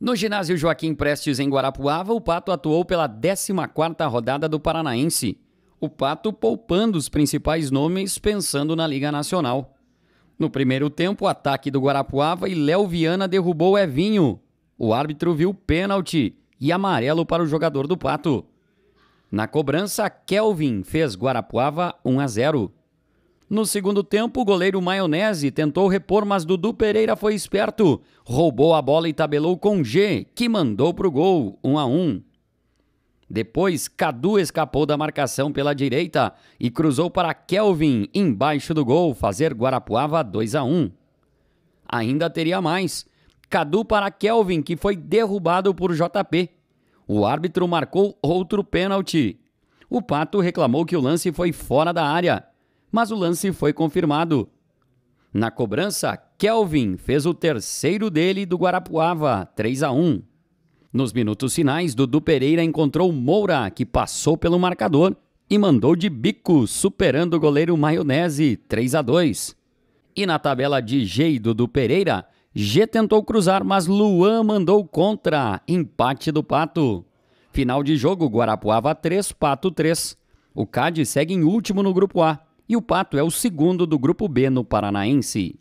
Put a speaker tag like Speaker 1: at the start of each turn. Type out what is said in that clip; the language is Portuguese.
Speaker 1: No ginásio Joaquim Prestes, em Guarapuava, o Pato atuou pela 14ª rodada do Paranaense. O Pato poupando os principais nomes pensando na Liga Nacional. No primeiro tempo, ataque do Guarapuava e Léo Viana derrubou Evinho. O árbitro viu pênalti e amarelo para o jogador do Pato. Na cobrança, Kelvin fez Guarapuava 1 a 0. No segundo tempo, o goleiro Maionese tentou repor, mas Dudu Pereira foi esperto. Roubou a bola e tabelou com G, que mandou para o gol, 1 a 1 Depois, Cadu escapou da marcação pela direita e cruzou para Kelvin, embaixo do gol, fazer Guarapuava 2 a 1 Ainda teria mais. Cadu para Kelvin, que foi derrubado por JP. O árbitro marcou outro pênalti. O Pato reclamou que o lance foi fora da área mas o lance foi confirmado. Na cobrança, Kelvin fez o terceiro dele do Guarapuava, 3 a 1. Nos minutos finais, Dudu Pereira encontrou Moura, que passou pelo marcador e mandou de bico, superando o goleiro Maionese, 3 a 2. E na tabela de G e Dudu Pereira, G tentou cruzar, mas Luan mandou contra, empate do Pato. Final de jogo, Guarapuava 3, Pato 3. O Cade segue em último no grupo A, e o Pato é o segundo do Grupo B no Paranaense.